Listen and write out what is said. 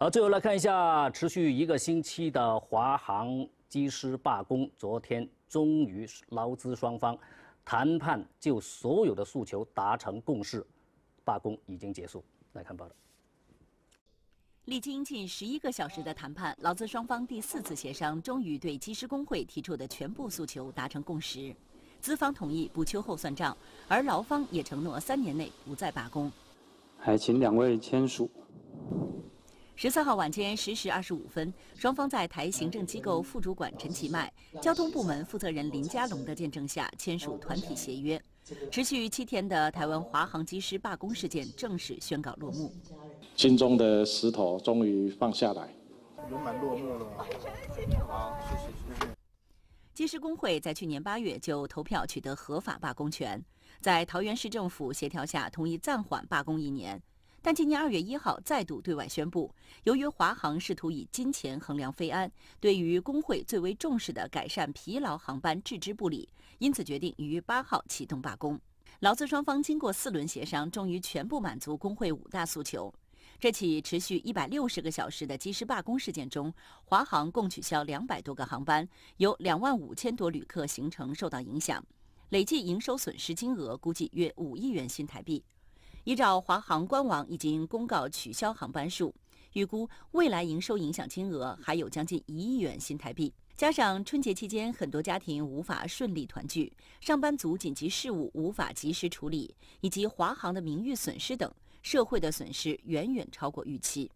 好，最后来看一下持续一个星期的华航机师罢工，昨天终于劳资双方谈判就所有的诉求达成共识，罢工已经结束。来看报道。历经近十一个小时的谈判，劳资双方第四次协商终于对机师工会提出的全部诉求达成共识，资方同意补秋后算账，而劳方也承诺三年内不再罢工。还请两位签署。十四号晚间十时二十五分，双方在台行政机构副主管陈其迈、交通部门负责人林佳龙的见证下签署团体协约，持续七天的台湾华航机师罢工事件正式宣告落幕。心中的石头终于放下来，圆满落幕了。谢谢谢。机师工会在去年八月就投票取得合法罢工权，在桃园市政府协调下，同意暂缓罢工一年。但今年二月一号再度对外宣布，由于华航试图以金钱衡量飞安，对于工会最为重视的改善疲劳航班置之不理，因此决定于八号启动罢工。劳资双方经过四轮协商，终于全部满足工会五大诉求。这起持续一百六十个小时的机师罢工事件中，华航共取消两百多个航班，有两万五千多旅客行程受到影响，累计营收损失金额估计约五亿元新台币。依照华航官网已经公告取消航班数，预估未来营收影响金额还有将近一亿元新台币。加上春节期间很多家庭无法顺利团聚，上班族紧急事务无法及时处理，以及华航的名誉损失等，社会的损失远远超过预期。